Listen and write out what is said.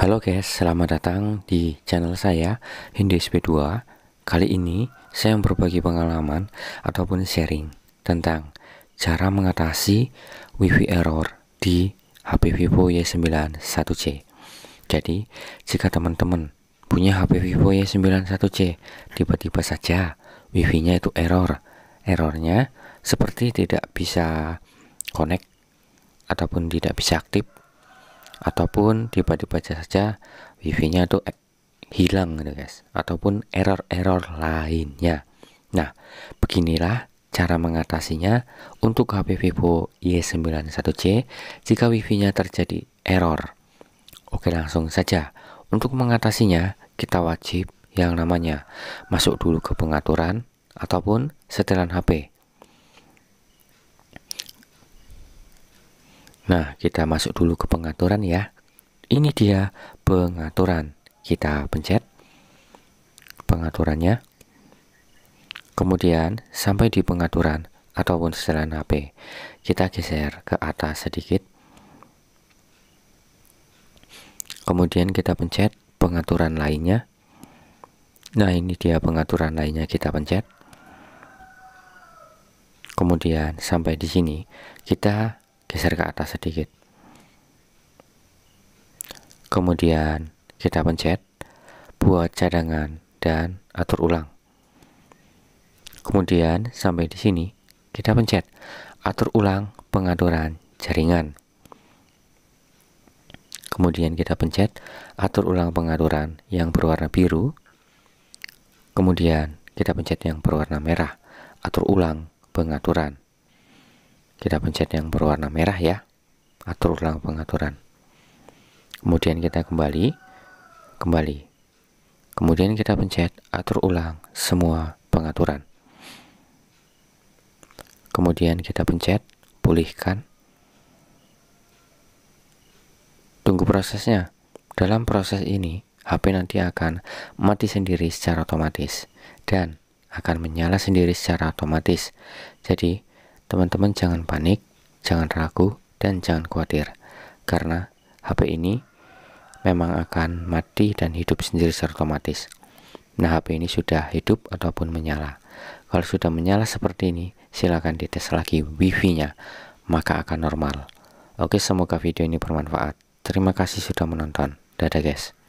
Halo guys, selamat datang di channel saya Hindi SP2 Kali ini saya berbagi pengalaman ataupun sharing tentang cara mengatasi wifi error di HP Vivo Y91C Jadi jika teman-teman punya HP Vivo Y91C tiba-tiba saja wifi-nya itu error Errornya seperti tidak bisa connect ataupun tidak bisa aktif ataupun tiba-tiba saja wifi-nya tuh eh, hilang gitu guys ataupun error-error lainnya nah beginilah cara mengatasinya untuk HP Vivo Y91C jika wifi-nya terjadi error oke langsung saja untuk mengatasinya kita wajib yang namanya masuk dulu ke pengaturan ataupun setelan HP Nah, kita masuk dulu ke pengaturan ya. Ini dia pengaturan. Kita pencet pengaturannya. Kemudian sampai di pengaturan ataupun setelan HP. Kita geser ke atas sedikit. Kemudian kita pencet pengaturan lainnya. Nah, ini dia pengaturan lainnya kita pencet. Kemudian sampai di sini kita geser ke atas sedikit kemudian kita pencet buat cadangan dan atur ulang kemudian sampai di sini kita pencet atur ulang pengaturan jaringan kemudian kita pencet atur ulang pengaturan yang berwarna biru kemudian kita pencet yang berwarna merah atur ulang pengaturan kita pencet yang berwarna merah ya atur ulang pengaturan kemudian kita kembali kembali kemudian kita pencet atur ulang semua pengaturan kemudian kita pencet pulihkan tunggu prosesnya dalam proses ini HP nanti akan mati sendiri secara otomatis dan akan menyala sendiri secara otomatis jadi Teman-teman jangan panik, jangan ragu, dan jangan khawatir. Karena HP ini memang akan mati dan hidup sendiri secara otomatis. Nah, HP ini sudah hidup ataupun menyala. Kalau sudah menyala seperti ini, silakan dites lagi wifi-nya, maka akan normal. Oke, semoga video ini bermanfaat. Terima kasih sudah menonton. Dadah guys.